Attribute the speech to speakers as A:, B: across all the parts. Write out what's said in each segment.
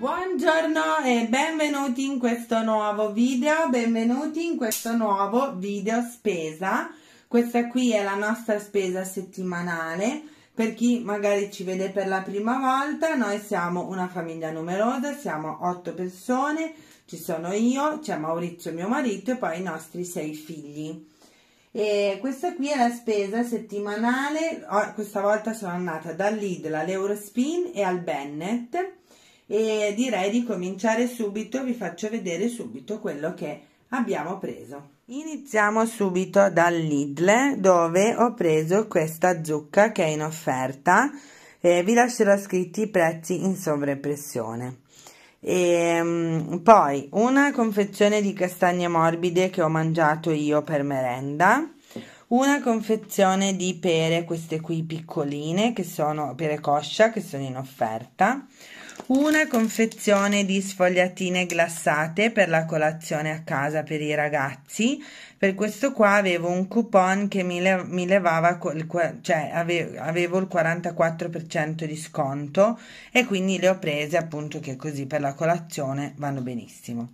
A: Buongiorno e benvenuti in questo nuovo video, benvenuti in questo nuovo video spesa. Questa qui è la nostra spesa settimanale, per chi magari ci vede per la prima volta, noi siamo una famiglia numerosa, siamo otto persone, ci sono io, c'è Maurizio mio marito e poi i nostri sei figli. E questa qui è la spesa settimanale, oh, questa volta sono andata dal all'Eurospin e al Bennett e direi di cominciare subito, vi faccio vedere subito quello che abbiamo preso. Iniziamo subito dal Lidl dove ho preso questa zucca che è in offerta eh, vi lascerò scritti i prezzi in sovraimpressione. E, ehm, poi una confezione di castagne morbide che ho mangiato io per merenda, una confezione di pere, queste qui piccoline, che sono pere coscia, che sono in offerta, una confezione di sfogliatine glassate per la colazione a casa per i ragazzi. Per questo qua avevo un coupon che mi, le, mi levava, col, cioè ave, avevo il 44% di sconto e quindi le ho prese appunto che così per la colazione vanno benissimo.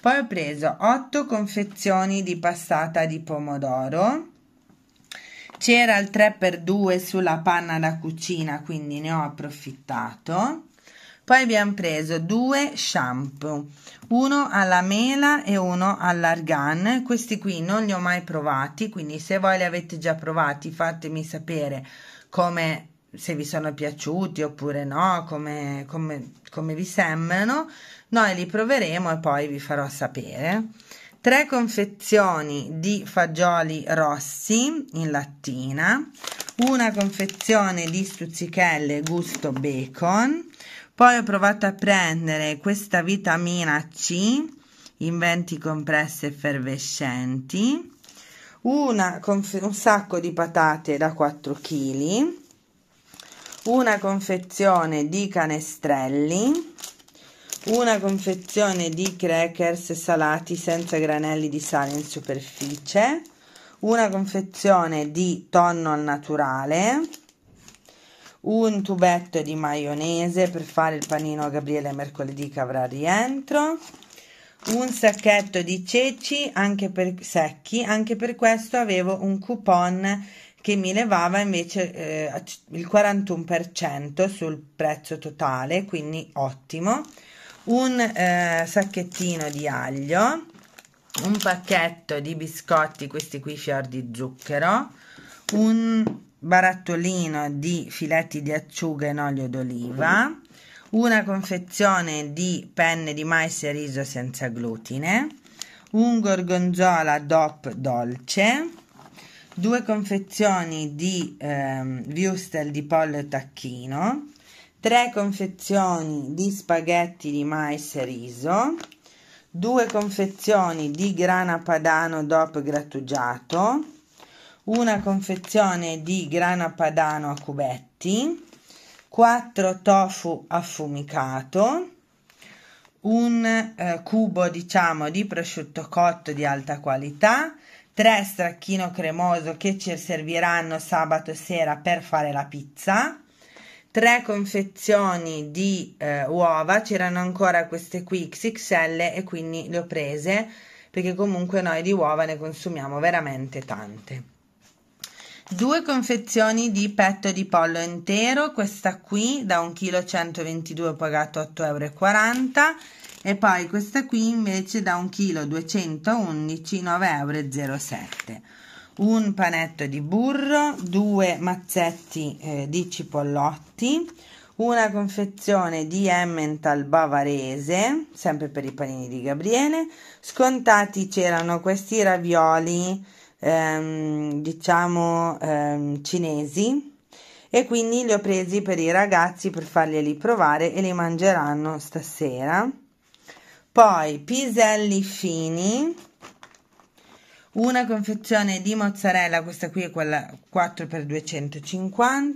A: Poi ho preso 8 confezioni di passata di pomodoro c'era il 3x2 sulla panna da cucina quindi ne ho approfittato poi abbiamo preso due shampoo, uno alla mela e uno all'argan. Questi qui non li ho mai provati, quindi se voi li avete già provati fatemi sapere come se vi sono piaciuti oppure no, come, come, come vi sembrano. Noi li proveremo e poi vi farò sapere. Tre confezioni di fagioli rossi in lattina, una confezione di stuzzichelle gusto bacon, poi ho provato a prendere questa vitamina C in 20 compresse effervescenti, una un sacco di patate da 4 kg, una confezione di canestrelli, una confezione di crackers salati senza granelli di sale in superficie, una confezione di tonno al naturale, un tubetto di maionese per fare il panino a Gabriele mercoledì che avrà rientro, un sacchetto di ceci anche per, secchi, anche per questo avevo un coupon che mi levava invece eh, il 41% sul prezzo totale, quindi ottimo, un eh, sacchettino di aglio, un pacchetto di biscotti, questi qui fior di zucchero, un barattolino di filetti di acciuga in olio d'oliva, una confezione di penne di mais e riso senza glutine, un gorgonzola DOP dolce, due confezioni di ehm, würstel di pollo e tacchino, tre confezioni di spaghetti di mais e riso, due confezioni di grana padano DOP grattugiato, una confezione di grana padano a cubetti, 4 tofu affumicato, un eh, cubo diciamo di prosciutto cotto di alta qualità, 3 stracchino cremoso che ci serviranno sabato sera per fare la pizza, 3 confezioni di eh, uova, c'erano ancora queste qui XXL e quindi le ho prese perché comunque noi di uova ne consumiamo veramente tante. Due confezioni di petto di pollo intero, questa qui da 1,122 kg ho pagato 8,40 euro e poi questa qui invece da 1,211 kg 9,07 euro. Un panetto di burro, due mazzetti eh, di cipollotti, una confezione di Emmental bavarese, sempre per i panini di Gabriele. Scontati c'erano questi ravioli ehm, diciamo ehm, cinesi e quindi li ho presi per i ragazzi per farglieli provare e li mangeranno stasera poi piselli fini una confezione di mozzarella, questa qui è quella 4x250,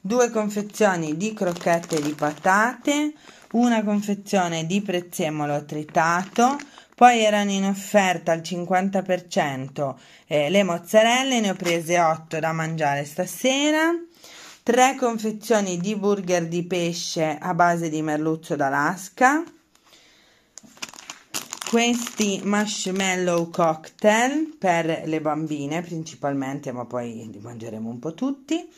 A: due confezioni di crocchette di patate, una confezione di prezzemolo tritato, poi erano in offerta al 50% eh, le mozzarelle, ne ho prese 8 da mangiare stasera. 3 confezioni di burger di pesce a base di merluzzo d'Alaska. Questi marshmallow cocktail per le bambine principalmente, ma poi li mangeremo un po' tutti.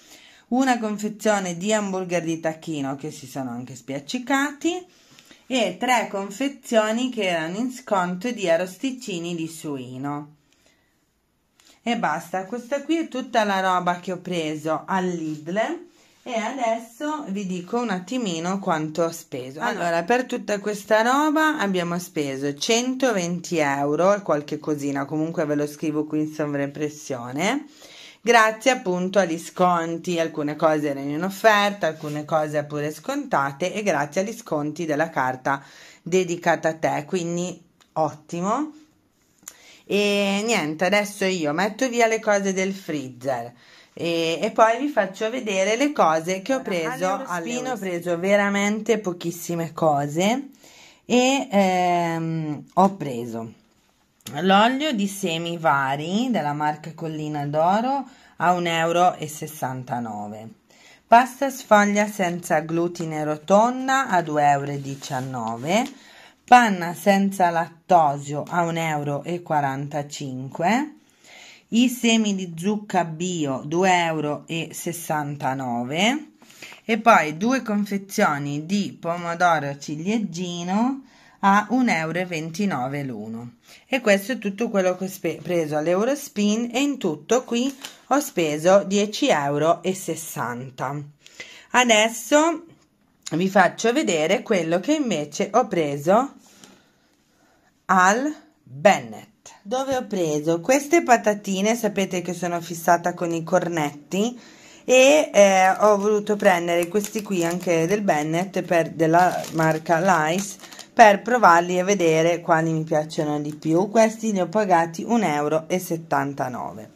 A: Una confezione di hamburger di tacchino che si sono anche spiaccicati e tre confezioni che erano in sconto di arrosticini di suino. E basta, questa qui è tutta la roba che ho preso all'Idle e adesso vi dico un attimino quanto ho speso. Allora, per tutta questa roba abbiamo speso 120 euro e qualche cosina, comunque ve lo scrivo qui in sovraimpressione grazie appunto agli sconti, alcune cose erano in offerta, alcune cose pure scontate e grazie agli sconti della carta dedicata a te, quindi ottimo. E niente, adesso io metto via le cose del freezer. E, e, poi vi faccio vedere le cose che ho preso all'Eurospin ho preso veramente pochissime cose e ehm, ho preso L'olio di semi vari della marca Collina d'Oro a 1,69 euro. Pasta sfoglia senza glutine rotonda a 2,19 euro. Panna senza lattosio a 1,45 euro. I semi di zucca bio 2,69 euro. E poi due confezioni di pomodoro ciliegino a 1,29 euro l'uno e questo è tutto quello che ho preso all'Eurospin e in tutto qui ho speso 10,60 euro adesso vi faccio vedere quello che invece ho preso al Bennett dove ho preso queste patatine sapete che sono fissata con i cornetti e eh, ho voluto prendere questi qui anche del Bennett per, della marca Lice per provarli e vedere quali mi piacciono di più. Questi li ho pagati 1,79 euro.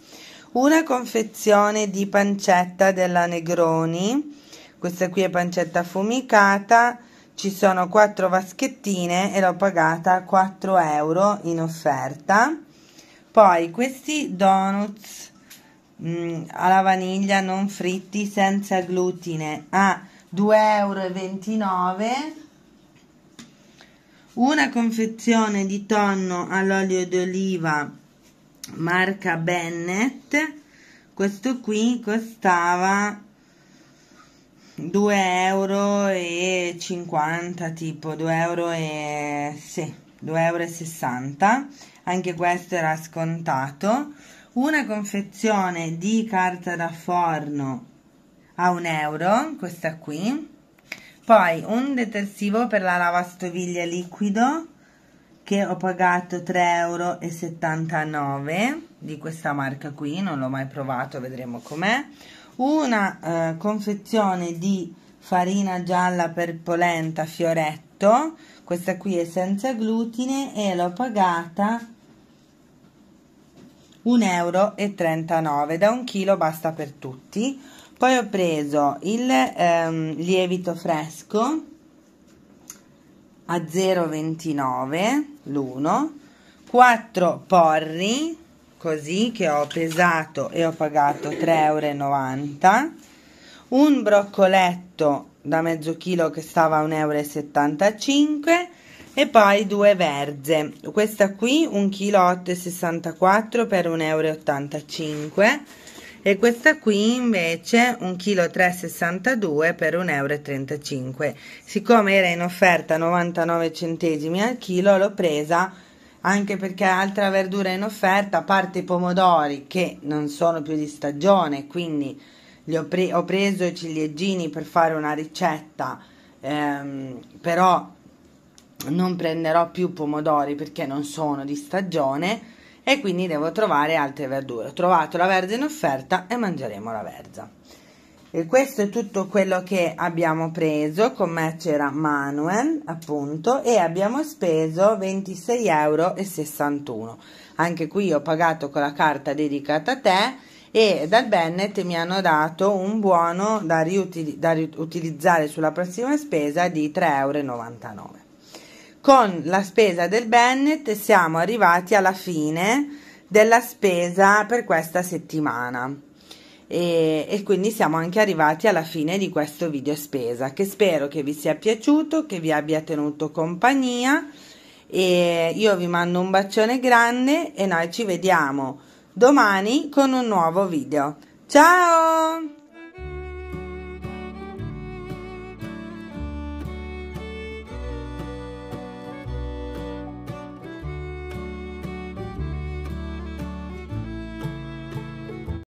A: Una confezione di pancetta della Negroni, questa qui è pancetta affumicata, ci sono quattro vaschettine e l'ho pagata 4 euro in offerta. Poi questi donuts mh, mm, alla vaniglia non fritti senza glutine a 2,29 euro una confezione di tonno all'olio d'oliva marca Bennett questo qui costava 2,50 euro tipo 2 euro e sì, 2 euro e 60 anche questo era scontato una confezione di carta da forno a un euro questa qui poi un detersivo per la lavastoviglie liquido che ho pagato 3,79 euro di questa marca qui non l'ho mai provato vedremo com'è una eh, confezione di farina gialla per polenta fioretto questa qui è senza glutine e l'ho pagata 1,39 euro da un chilo basta per tutti poi ho preso il ehm, lievito fresco a 0,29 l'uno, 4 porri così che ho pesato e ho pagato 3,90 euro, un broccoletto da mezzo chilo che stava a 1,75 euro e poi due verze, questa qui 1,864 kg per 1,85 euro e questa qui invece 1,362 kg per 1,35 euro. Siccome era in offerta 99 centesimi al chilo l'ho presa anche perché altra verdura in offerta, a parte i pomodori che non sono più di stagione, quindi ho, pre ho, preso i ciliegini per fare una ricetta, ehm, però non prenderò più pomodori perché non sono di stagione e quindi devo trovare altre verdure. Ho trovato la verza in offerta e mangeremo la verza. E questo è tutto quello che abbiamo preso, con me c'era Manuel appunto e abbiamo speso 26,61 euro. Anche qui ho pagato con la carta dedicata a te e dal Bennett mi hanno dato un buono da, riutili da riutilizzare sulla prossima spesa di 3,99 euro. Con la spesa del Bennett siamo arrivati alla fine della spesa per questa settimana e, e, quindi siamo anche arrivati alla fine di questo video spesa che spero che vi sia piaciuto, che vi abbia tenuto compagnia e io vi mando un bacione grande e noi ci vediamo domani con un nuovo video. Ciao!